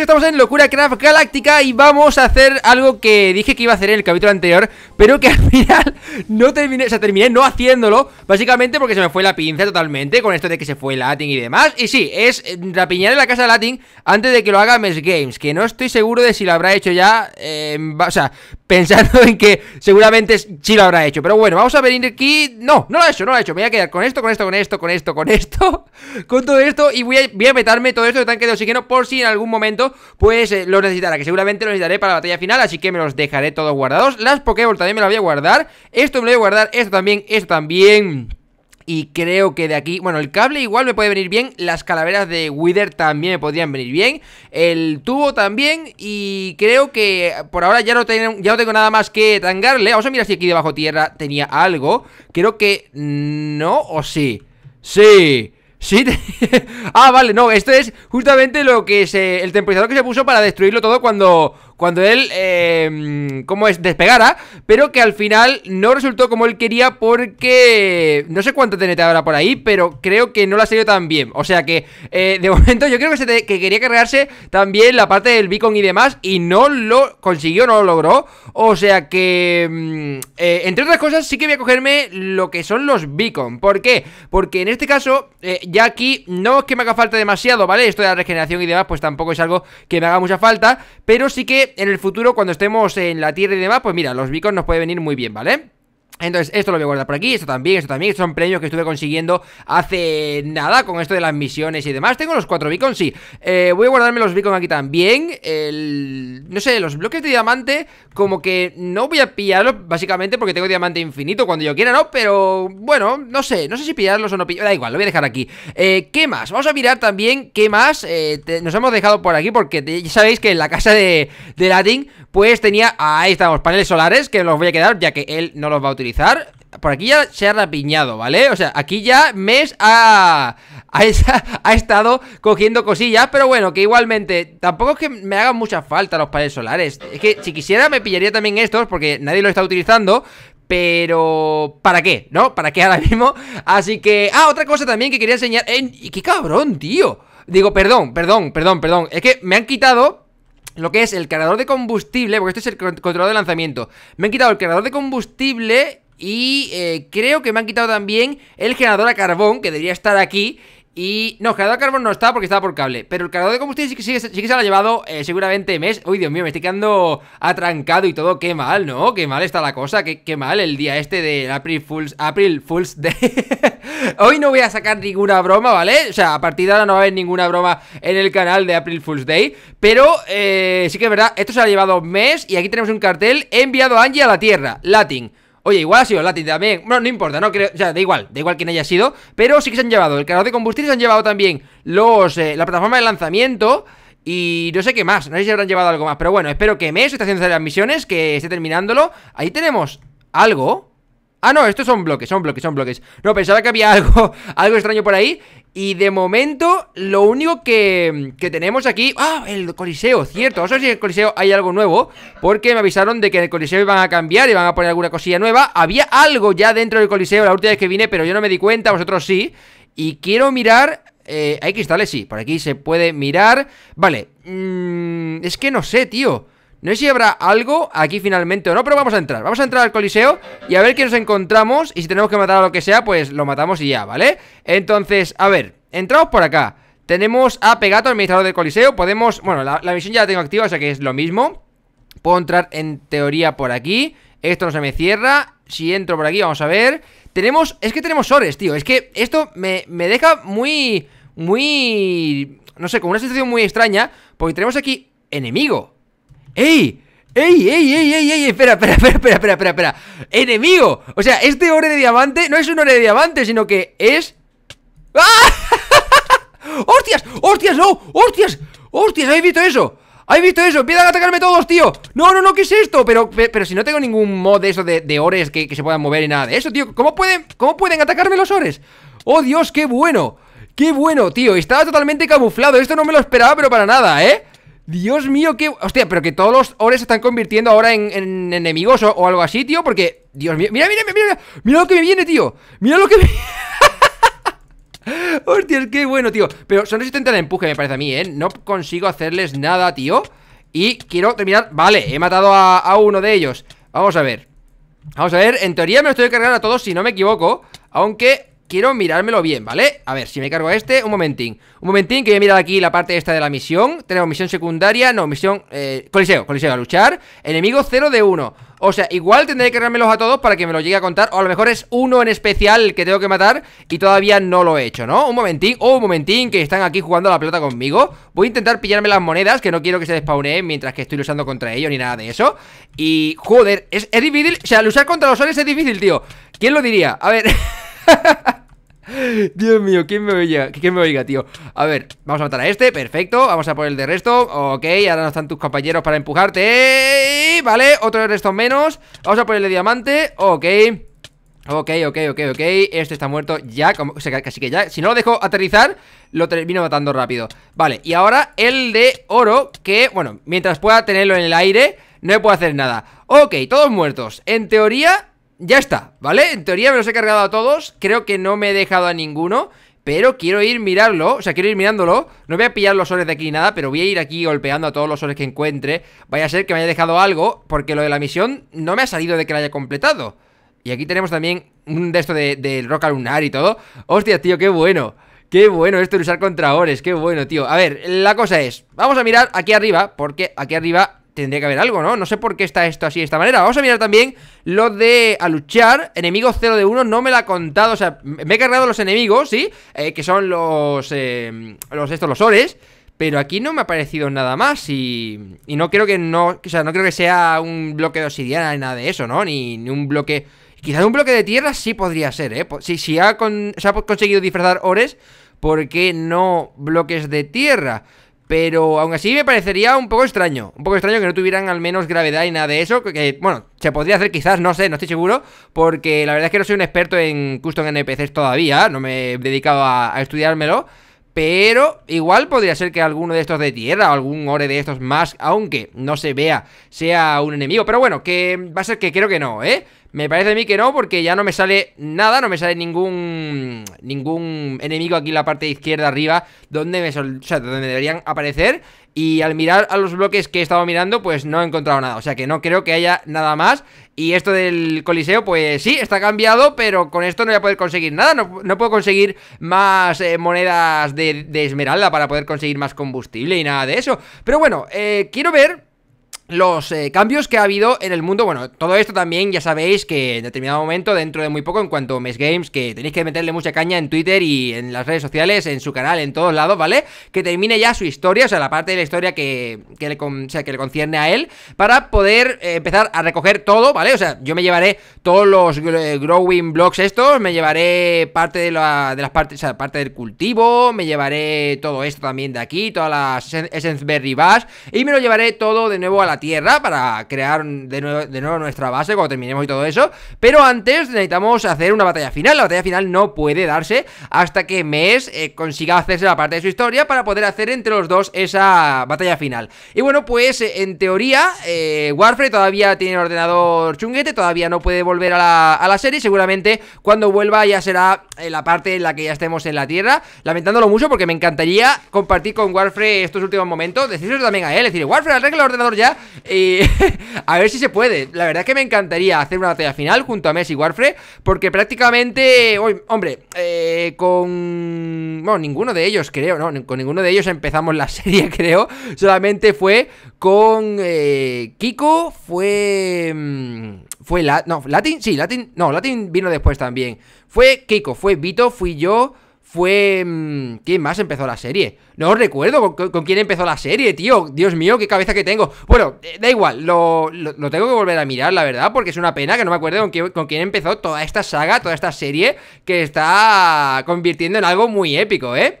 estamos en Locura Craft Galáctica y vamos a hacer algo que dije que iba a hacer en el capítulo anterior Pero que al final no terminé, o sea, terminé no haciéndolo Básicamente porque se me fue la pinza totalmente con esto de que se fue Latin y demás Y sí, es rapiñar en la casa de Latin antes de que lo haga Mes Games Que no estoy seguro de si lo habrá hecho ya, eh, o sea, pensando en que seguramente sí lo habrá hecho. Pero bueno, vamos a venir aquí. No, no lo ha hecho, no lo ha hecho. Me voy a quedar con esto, con esto, con esto, con esto, con esto, con todo esto. Y voy a, meterme todo esto de tanque de oxígeno por si en algún momento, pues, eh, lo necesitará. Que seguramente lo necesitaré para la batalla final, así que me los dejaré todos guardados. Las Pokéball también me las voy a guardar. Esto me lo voy a guardar, esto también, esto también. Y creo que de aquí, bueno, el cable igual me puede venir bien Las calaveras de Wither también me podrían venir bien El tubo también Y creo que por ahora ya no, tengo nada más que tangarle Vamos a mirar si aquí debajo tierra tenía algo Creo que no o sí Sí Sí, ah, vale, no, esto es justamente lo que se, el temporizador que se puso para destruirlo todo cuando, cuando él, eh, ¿cómo es?, despegara, pero que al final no resultó como él quería porque no sé cuánto TNT ahora por ahí, pero creo que no la salió tan bien. O sea que, eh, de momento, yo creo que, que quería cargarse también la parte del beacon y demás, y no lo consiguió, no lo logró. O sea que, em, eh, entre otras cosas, sí que voy a cogerme lo que son los beacon. ¿Por qué? Porque en este caso, eh, ya aquí no es que me haga falta demasiado, ¿vale? Esto de la regeneración y demás, pues tampoco es algo que me haga mucha falta, pero sí que en el futuro cuando estemos en la Tierra y demás, pues mira, los beacons nos puede venir muy bien, ¿vale? Entonces, esto lo voy a guardar por aquí, esto también, esto también, estos son premios que estuve consiguiendo hace nada con esto de las misiones y demás. Tengo los cuatro beacons, sí. Eh, voy a guardarme los beacons aquí también. no sé, los bloques de diamante, como que no voy a pillarlos, básicamente, porque tengo diamante infinito cuando yo quiera, ¿no? Pero, bueno, no sé, no sé si pillarlos o no pillarlos. Da igual, lo voy a dejar aquí. Eh, ¿Qué más? Vamos a mirar también qué más eh, nos hemos dejado por aquí, porque ya sabéis que en la casa de, de Latin, pues tenía... Ahí estamos, paneles solares, que los voy a quedar, ya que él no los va a utilizar por aquí ya se ha rapiñado, ¿vale? O sea, aquí ya Mes ha, ha, estado cogiendo cosillas Pero bueno, que igualmente Tampoco es que me hagan mucha falta los paneles solares Es que si quisiera me pillaría también estos Porque nadie los está utilizando pero, ¿para qué? ¿No? ¿Para qué ahora mismo? Así que... Ah, otra cosa también que quería enseñar... ¡Eh! ¡Qué cabrón, tío! Digo, perdón, perdón, perdón, perdón Es que me han quitado lo que es el cargador de combustible, porque este es el controlador de lanzamiento. Me han quitado el cargador de combustible y eh, creo que me han quitado también el generador a carbón, que debería estar aquí. Y no, cargador de carbón no está porque estaba por cable Pero el cargador de combustible sí que, se lo ha llevado eh, seguramente mes Uy, Dios mío, me estoy quedando atrancado y todo Qué mal, ¿no? Qué mal está la cosa Qué, qué mal el día este de April Fools April Fools Day Hoy no voy a sacar ninguna broma, ¿vale? O sea, a partir de ahora no va a haber ninguna broma en el canal de April Fools Day Pero eh, sí que es verdad, esto se lo ha llevado mes Y aquí tenemos un cartel enviado a Angie a la Tierra Latin Oye, igual ha sido Lati también. Bueno, no importa, no creo. O sea, da igual, da igual quién haya sido. Pero sí que se han llevado el canal de combustible, se han llevado también los, eh, la plataforma de lanzamiento. Y no sé qué más, no sé si habrán llevado algo más Pero bueno, espero que MES esté haciendo las misiones Que esté terminándolo Ahí tenemos algo Ah, no, estos son bloques, son bloques, son bloques No, pensaba que había algo, algo extraño por ahí Y de momento, lo único que, que tenemos aquí Ah, el coliseo, cierto Vamos a si en el coliseo hay algo nuevo Porque me avisaron de que en el coliseo iban a cambiar Y van a poner alguna cosilla nueva Había algo ya dentro del coliseo la última vez que vine Pero yo no me di cuenta, vosotros sí Y quiero mirar eh, hay cristales, sí, por aquí se puede mirar Vale, mm, es que no sé, tío no sé si habrá algo aquí finalmente o no, pero vamos a entrar. Vamos a entrar al coliseo y a ver qué nos encontramos. Y si tenemos que matar a lo que sea, pues lo matamos y ya, ¿vale? Entonces, a ver, entramos por acá. Tenemos a Pegato, administrador del coliseo. Podemos... Bueno, la, misión ya la tengo activa, o sea que es lo mismo. Puedo entrar en teoría por aquí. Esto no se me cierra. Si entro por aquí, vamos a ver. Tenemos... Es que tenemos sores, tío. Es que esto me, me deja muy... Muy... No sé, con una sensación muy extraña. Porque tenemos aquí enemigo. ¡Ey! ¡Ey, ey, ey, ey, ey! Espera, espera, espera, espera, espera, espera, espera. ¡Enemigo! O sea, este ore de diamante no es un ore de diamante, sino que es... ¡Ah! ¡Hostias! ¡Hostias, no! ¡Hostias! ¡Hostias! ¿Habéis visto eso? ¿Habéis visto eso? ¡Empiezan a atacarme todos, tío! ¡No, no, no! ¿Qué es esto? Pero, pero si no tengo ningún mod de eso de, ores que, se puedan mover y nada de eso, tío ¿Cómo pueden, cómo pueden atacarme los ores? ¡Oh, Dios! ¡Qué bueno! ¡Qué bueno, tío! Estaba totalmente camuflado Esto no me lo esperaba, pero para nada, ¿eh? Dios mío, qué. Hostia, pero que todos los ores se están convirtiendo ahora en, en enemigos o, algo así, tío. Porque. Dios mío. Mira, mira, mira, mira. Mira lo que me viene, tío. Mira lo que me. Hostia, qué bueno, tío. Pero son resistentes al empuje, me parece a mí, ¿eh? No consigo hacerles nada, tío. Y quiero terminar. Vale, he matado a, a uno de ellos. Vamos a ver. Vamos a ver. En teoría me los tengo que cargar a todos, si no me equivoco. Aunque quiero mirármelo bien, ¿vale? A ver, si me cargo a este, un momentín Un momentín que voy a mirar aquí la parte esta de la misión Tenemos misión secundaria, no, misión... Eh, coliseo, coliseo, a luchar Enemigo 0 de 1 O sea, igual tendré que los a todos para que me lo llegue a contar O a lo mejor es uno en especial que tengo que matar Y todavía no lo he hecho, ¿no? Un momentín, oh, un momentín, que están aquí jugando a la pelota conmigo Voy a intentar pillarme las monedas Que no quiero que se despaune mientras que estoy luchando contra ellos Ni nada de eso Y, joder, es, es difícil, o sea, luchar contra los soles es difícil, tío ¿Quién lo diría? A ver... Dios mío, ¿quién me oiga? ¿Quién me oiga, tío? A ver, vamos a matar a este, perfecto Vamos a por el de resto, ok Ahora no están tus compañeros para empujarte Vale, otro de resto menos Vamos a por el de diamante, ok Ok, ok, ok, ok Este está muerto ya, como, casi que ya Si no lo dejo aterrizar, lo termino matando rápido Vale, y ahora el de oro Que, bueno, mientras pueda tenerlo en el aire No puedo hacer nada Ok, todos muertos En teoría, ya está, ¿vale? En teoría me los he cargado a todos Creo que no me he dejado a ninguno pero quiero ir mirarlo, o sea, quiero ir mirándolo No voy a pillar los soles de aquí ni nada Pero voy a ir aquí golpeando a todos los soles que encuentre Vaya a ser que me haya dejado algo Porque lo de la misión no me ha salido de que la haya completado Y aquí tenemos también un de esto de, roca lunar y todo Hostia, tío, qué bueno Qué bueno esto de usar contra ores, qué bueno, tío A ver, la cosa es, vamos a mirar aquí arriba Porque aquí arriba tendría que haber algo, ¿no? No sé por qué está esto así de esta manera. Vamos a mirar también lo de a luchar. Enemigos 0 de 1, no me lo ha contado. O sea, me he cargado los enemigos, ¿sí? Eh, que son los. Eh, los estos, los ores. Pero aquí no me ha aparecido nada más y, y no creo que no, o sea, no creo que sea un bloque de obsidiana ni nada de eso, ¿no? Ni, un bloque, quizás un bloque de tierra sí podría ser, ¿eh? Si, si ha, con, se ha conseguido disfrazar ores, ¿por qué no bloques de tierra? Pero aún así me parecería un poco extraño. Un poco extraño que no tuvieran al menos gravedad y nada de eso. Que, bueno, se podría hacer quizás, no sé, no estoy seguro. Porque la verdad es que no soy un experto en custom NPCs todavía. No me he dedicado a, a estudiármelo. Pero igual podría ser que alguno de estos de tierra o algún ore de estos más, aunque no se vea, sea un enemigo. Pero bueno, que va a ser que creo que no, ¿eh? Me parece a mí que no, porque ya no me sale nada, no me sale ningún ningún enemigo aquí en la parte izquierda arriba donde me, deberían aparecer. Y al mirar a los bloques que he estado mirando, pues no he encontrado nada. O sea que no creo que haya nada más. Y esto del coliseo, pues sí, está cambiado, pero con esto no voy a poder conseguir nada. No, puedo conseguir más eh, monedas de, esmeralda para poder conseguir más combustible y nada de eso. Pero bueno, eh, quiero ver los eh, cambios que ha habido en el mundo. Bueno, todo esto también ya sabéis que en determinado momento, dentro de muy poco, en cuanto a Mes Games, que tenéis que meterle mucha caña en Twitter y en las redes sociales, en su canal, en todos lados, ¿vale? Que termine ya su historia, o sea, la parte de la historia que, que, le, concierne a él, para poder eh, empezar a recoger todo, ¿vale? O sea, yo me llevaré todos los eh, growing blocks estos, me llevaré parte de, la, de las partes, o sea, parte del cultivo, me llevaré todo esto también de aquí, todas las Essence Berry Bash, y me lo llevaré todo de nuevo a la tierra para crear de nuevo, nuestra base cuando terminemos y todo eso. Pero antes necesitamos hacer una batalla final. La batalla final no puede darse hasta que Mes eh, consiga hacerse la parte de su historia para poder hacer entre los dos esa batalla final. Y bueno, pues eh, en teoría, eh, todavía tiene ordenador chunguete, todavía no puede volver a la, serie. Seguramente cuando vuelva ya será eh, la parte en la que ya estemos en la Tierra. Lamentándolo mucho porque me encantaría compartir con Warframe estos últimos momentos. Decírselo también a él, decir, Warframe, arregla el ordenador ya a ver si se puede. La verdad que me encantaría hacer una batalla final junto a Messi y Warfrey. Porque prácticamente, hombre, eh, con... Bueno, ninguno de ellos, creo, ¿no? Con ninguno de ellos empezamos la serie, creo. Solamente fue con eh, Kiko, fue... Mm, fue la, no, Latin, sí, Latin, no, Latin vino después también. Fue Kiko, fue Vito, fui yo, fue... Mm, ¿Quién más empezó la serie? No recuerdo con, quién empezó la serie, tío. Dios mío, qué cabeza que tengo. Bueno, eh, da igual, lo, tengo que volver a mirar, la verdad, porque es una pena que no me acuerde con con quién empezó toda esta saga, toda esta serie, que está convirtiendo en algo muy épico, ¿eh?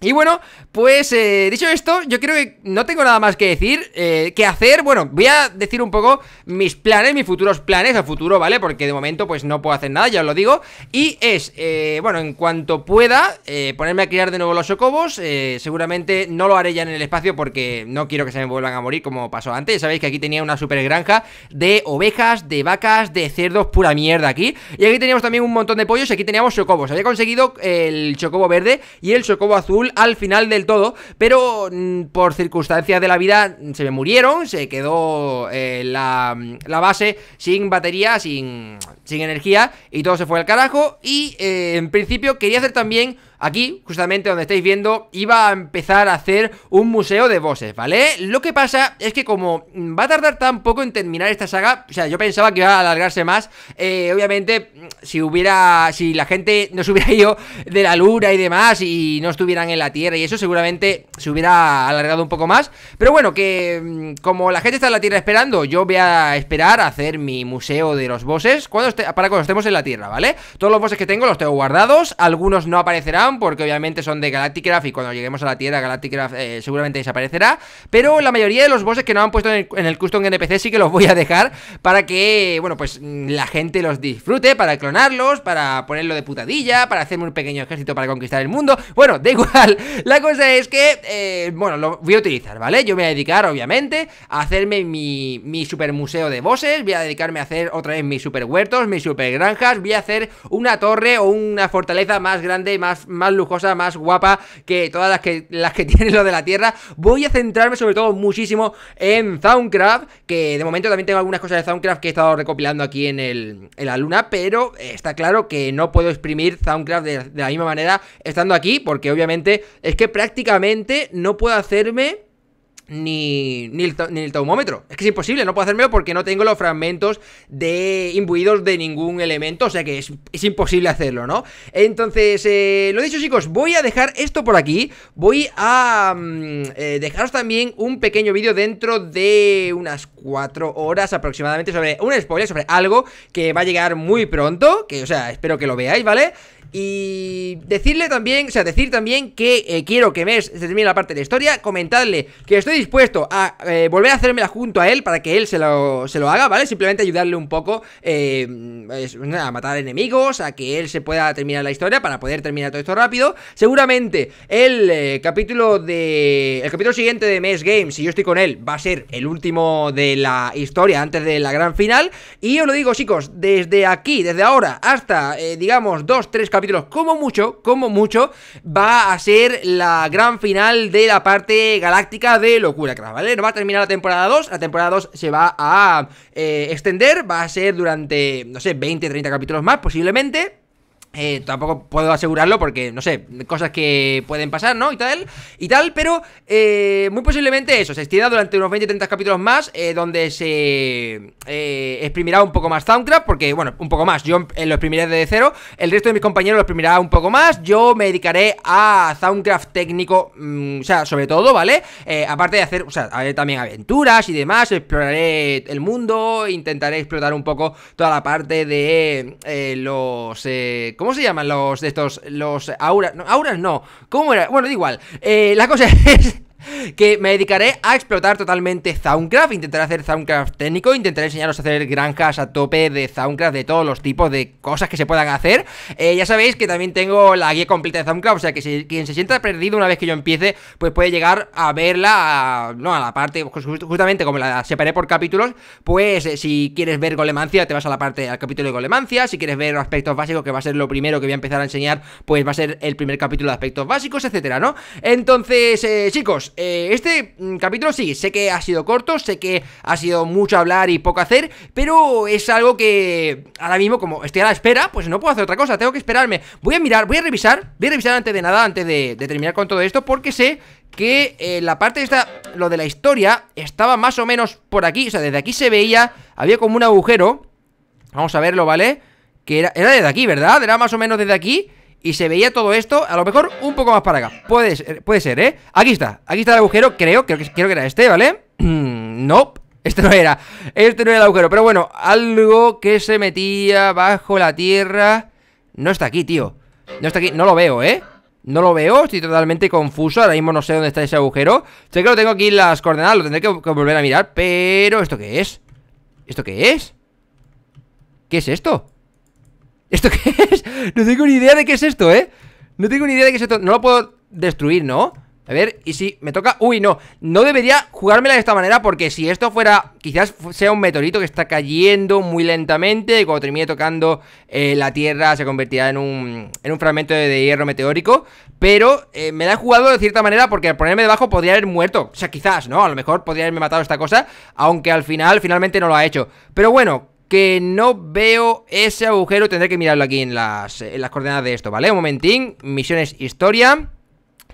Y bueno, pues eh, dicho esto, yo creo que no tengo nada más que decir, eh, que hacer, bueno, voy a decir un poco mis planes, mis futuros planes, a futuro, ¿vale? Porque de momento pues no puedo hacer nada, ya os lo digo, y es, eh, bueno, en cuanto pueda, ponerme a criar de nuevo los socobos, seguramente no lo haré ya en el espacio porque no quiero que se me vuelvan a morir como pasó antes, sabéis que aquí tenía una super granja de ovejas, de vacas, de cerdos, pura mierda aquí, y aquí teníamos también un montón de pollos, y aquí teníamos chocobos, había conseguido el chocobo verde y el chocobo azul, al final del todo, pero mm, por circunstancias de la vida se me murieron, se quedó eh, mm, la, base sin batería, sin, sin energía y todo se fue al carajo y eh, en principio quería hacer también aquí, justamente donde estáis viendo, iba a empezar a hacer un museo de bosses, ¿vale? Lo que pasa es que como va a tardar tan poco en terminar esta saga, o sea, yo pensaba que iba a alargarse más, eh, obviamente, si hubiera, si la gente no se hubiera ido de la luna y demás y no estuvieran en la Tierra y eso, seguramente se hubiera alargado un poco más, pero bueno, que mm, como la gente está en la Tierra esperando, yo voy a esperar a hacer mi museo de los bosses cuando para cuando estemos en la Tierra, ¿vale? Todos los bosses que tengo los tengo guardados, algunos no aparecerán, porque obviamente son de Galacticraft y cuando lleguemos a la Tierra Galacticraft eh, seguramente desaparecerá, pero la mayoría de los bosses que no han puesto en el, custom NPC sí que los voy a dejar para que, bueno, pues mm, la gente los disfrute, para clonarlos, para ponerlo de putadilla, para hacerme un pequeño ejército para conquistar el mundo, bueno, da igual, la cosa es que, eh, bueno, lo voy a utilizar, ¿vale? Yo me voy a dedicar, obviamente, a hacerme mi, mi super museo de bosses, voy a dedicarme a hacer otra vez mis super huertos, mis super granjas, voy a hacer una torre o una fortaleza más grande, más más lujosa, más guapa que todas las que, las que tiene lo de la Tierra. Voy a centrarme sobre todo muchísimo en Soundcraft, que de momento también tengo algunas cosas de Soundcraft que he estado recopilando aquí en, el, la luna, pero está claro que no puedo exprimir Soundcraft de la misma manera estando aquí, porque obviamente es que prácticamente no puedo hacerme ni, ni, el, ni Es que es imposible, no puedo hacérmelo porque no tengo los fragmentos de imbuidos de ningún elemento, o sea que es, imposible hacerlo, ¿no? Entonces, eh, lo dicho chicos, voy a dejar esto por aquí, voy a mm, eh, dejaros también un pequeño vídeo dentro de unas cuatro horas aproximadamente sobre un spoiler, sobre algo que va a llegar muy pronto, que o sea, espero que lo veáis, ¿vale? Y decirle también, o sea, decir también que eh, quiero que Mesh se termine la parte de la historia. Comentarle que estoy dispuesto a eh, volver a hacérmela junto a él para que él se lo, se lo haga, ¿vale? Simplemente ayudarle un poco eh, a matar enemigos, a que él se pueda terminar la historia para poder terminar todo esto rápido. Seguramente el eh, capítulo de. El capítulo siguiente de mes Games, si yo estoy con él, va a ser el último de la historia antes de la gran final. Y os lo digo, chicos, desde aquí, desde ahora hasta, digamos, dos, tres capítulos como mucho, como mucho, va a ser la gran final de la parte galáctica de Locura ¿vale? No va a terminar la temporada 2, la temporada 2 se va a eh, extender, va a ser durante, no sé, 20, 30 capítulos más posiblemente. Eh, tampoco puedo asegurarlo porque, no sé, cosas que pueden pasar, ¿no? Y tal, y tal, pero eh, muy posiblemente eso, se estira durante unos 20-30 capítulos más, eh, donde se exprimirá un poco más Soundcraft, porque, bueno, un poco más, yo lo exprimiré desde cero, el resto de mis compañeros lo exprimirá un poco más, yo me dedicaré a Soundcraft técnico, mm, o sea, sobre todo, ¿vale? aparte de hacer, o sea, también aventuras y demás, exploraré el mundo, intentaré explotar un poco toda la parte de los... ¿Cómo se llaman los de estos? Los auras. auras no. ¿Cómo era? Bueno, da igual. Eh, la cosa es que me dedicaré a explotar totalmente Soundcraft, intentaré hacer Soundcraft técnico, intentaré enseñaros a hacer granjas a tope de Soundcraft, de todos los tipos de cosas que se puedan hacer. Eh, ya sabéis que también tengo la guía completa de Soundcraft, o sea que quien se sienta perdido una vez que yo empiece, pues puede llegar a verla, no a la parte, justamente como la separé por capítulos, pues eh, si quieres ver golemancia te vas a la parte, al capítulo de golemancia, si quieres ver aspectos básicos, que va a ser lo primero que voy a empezar a enseñar, pues va a ser el primer capítulo de aspectos básicos, etcétera, ¿no? Entonces, eh, chicos, eh, este mm, capítulo sí, sé que ha sido corto, sé que ha sido mucho hablar y poco hacer, pero es algo que ahora mismo, como estoy a la espera, pues no puedo hacer otra cosa, tengo que esperarme. Voy a mirar, voy a revisar, voy a revisar antes de nada, antes de, terminar con todo esto, porque sé que eh, la parte de esta, lo de la historia, estaba más o menos por aquí, o sea, desde aquí se veía, había como un agujero, vamos a verlo, ¿vale? Que era, era desde aquí, ¿verdad? Era más o menos desde aquí y se veía todo esto, a lo mejor un poco más para acá. Puede ser, eh, puede ser ¿eh? Aquí está, aquí está el agujero, creo, creo que, que era este, ¿vale? no, este no era, este no era el agujero. Pero bueno, algo que se metía bajo la tierra... No está aquí, tío. No está aquí, no lo veo, ¿eh? No lo veo, estoy totalmente confuso Ahora mismo no sé dónde está ese agujero Sé que lo tengo aquí en las coordenadas, lo tendré que, que volver a mirar Pero, ¿esto qué es? ¿Esto qué es? ¿Qué es esto? ¿Esto qué es? No tengo ni idea de qué es esto, ¿eh? No tengo ni idea de qué es esto No lo puedo destruir, ¿no? A ver, y si me toca... Uy, no, no debería jugármela de esta manera porque si esto fuera... Quizás sea un meteorito que está cayendo muy lentamente y cuando termine tocando eh, la Tierra se convertirá en un, en un fragmento de, hierro meteórico. Pero eh, me la he jugado de cierta manera porque al ponerme debajo podría haber muerto. O sea, quizás, ¿no? A lo mejor podría haberme matado esta cosa, aunque al final finalmente no lo ha hecho. Pero bueno, que no veo ese agujero. Tendré que mirarlo aquí en las, en las coordenadas de esto, ¿vale? Un momentín. Misiones historia.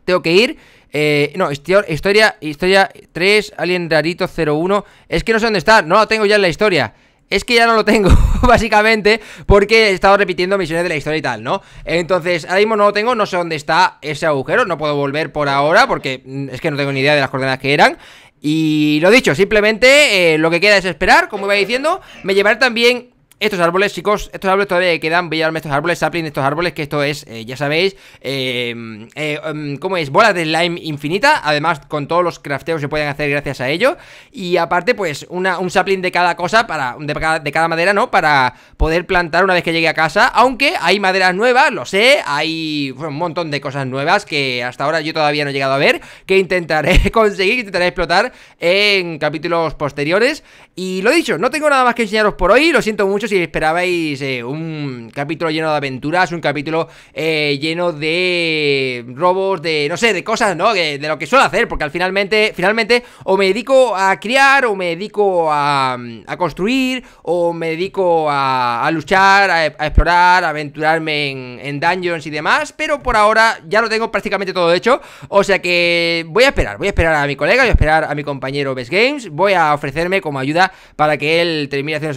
Tengo que ir. Eh, no, historia, historia 3, Alien Rarito 01. Es que no sé dónde está. No lo tengo ya en la historia. Es que ya no lo tengo, básicamente, porque he estado repitiendo misiones de la historia y tal, ¿no? Entonces, ahora mismo no lo tengo, no sé dónde está ese agujero, no puedo volver por ahora, porque mm, es que no tengo ni idea de las coordenadas que eran. Y lo dicho, simplemente eh, lo que queda es esperar, como iba diciendo. Me llevar también estos árboles, chicos, estos árboles todavía quedan brillarme estos árboles, sapling, estos árboles Que esto es, eh, ya sabéis eh, eh, um, ¿Cómo es? bola de slime infinita Además, con todos los crafteos se pueden hacer Gracias a ello, y aparte pues Un sapling de cada cosa, para de cada, madera, ¿no? Para poder plantar una vez que llegue a casa Aunque hay maderas nuevas, lo sé Hay un montón de cosas nuevas Que hasta ahora yo todavía no he llegado a ver Que intentaré conseguir, intentaré explotar En capítulos posteriores Y lo dicho, no tengo nada más que enseñaros por hoy Lo siento mucho si esperabais eh, un capítulo lleno de aventuras, un capítulo eh, lleno de robos, de no sé, de cosas, ¿no? De, lo que suelo hacer, porque al finalmente, finalmente o me dedico a criar, o me dedico a, construir, o me dedico a, luchar, a, explorar, a aventurarme en, en dungeons y demás, pero por ahora ya lo tengo prácticamente todo hecho, o sea que voy a esperar, voy a esperar a mi colega, voy a esperar a mi compañero Best Games, voy a ofrecerme como ayuda para que él termine haciendo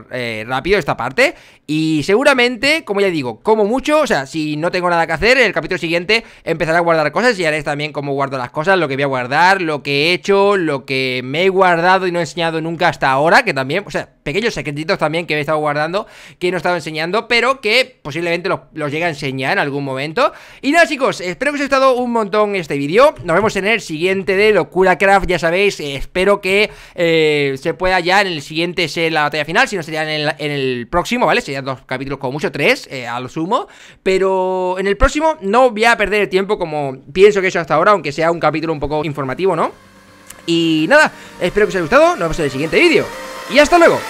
eso... Eh, rápido esta parte y seguramente, como ya digo, como mucho, o sea, si no tengo nada que hacer, en el capítulo siguiente empezaré a guardar cosas y haréis también cómo guardo las cosas, lo que voy a guardar, lo que he hecho, lo que me he guardado y no he enseñado nunca hasta ahora, que también, o sea, pequeños secretitos también que he estado guardando, que no he estado enseñando, pero que posiblemente los, llegue a enseñar en algún momento. Y nada chicos, espero que os haya gustado un montón este vídeo, nos vemos en el siguiente de Locura Craft, ya sabéis, eh, espero que eh, se pueda ya en el siguiente ser la batalla final, si no sería en el, próximo, ¿vale? Serían dos capítulos como mucho, tres, eh, a lo sumo, pero en el próximo no voy a perder el tiempo como pienso que he hecho hasta ahora, aunque sea un capítulo un poco informativo, ¿no? Y nada, espero que os haya gustado, nos vemos en el siguiente vídeo y hasta luego.